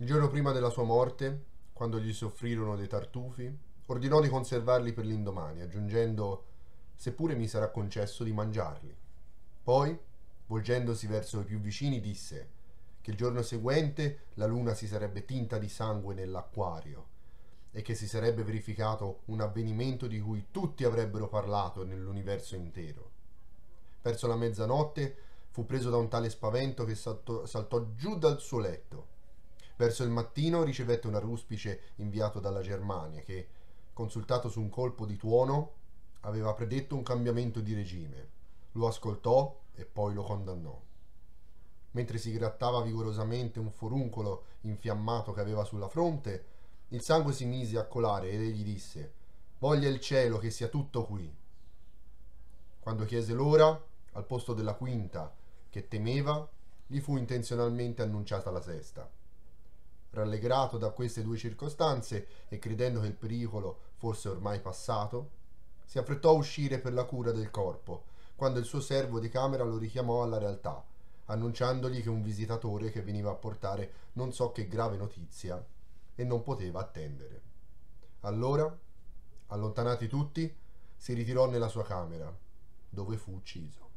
Il giorno prima della sua morte, quando gli si offrirono dei tartufi, ordinò di conservarli per l'indomani, aggiungendo seppure mi sarà concesso di mangiarli. Poi, volgendosi verso i più vicini, disse che il giorno seguente la luna si sarebbe tinta di sangue nell'acquario e che si sarebbe verificato un avvenimento di cui tutti avrebbero parlato nell'universo intero. Verso la mezzanotte fu preso da un tale spavento che saltò, saltò giù dal suo letto Verso il mattino ricevette un arruspice inviato dalla Germania che, consultato su un colpo di tuono, aveva predetto un cambiamento di regime. Lo ascoltò e poi lo condannò. Mentre si grattava vigorosamente un foruncolo infiammato che aveva sulla fronte, il sangue si mise a colare ed egli disse «Voglia il cielo che sia tutto qui». Quando chiese l'ora, al posto della quinta, che temeva, gli fu intenzionalmente annunciata la sesta. Rallegrato da queste due circostanze e credendo che il pericolo fosse ormai passato, si affrettò a uscire per la cura del corpo, quando il suo servo di camera lo richiamò alla realtà, annunciandogli che un visitatore che veniva a portare non so che grave notizia e non poteva attendere. Allora, allontanati tutti, si ritirò nella sua camera, dove fu ucciso.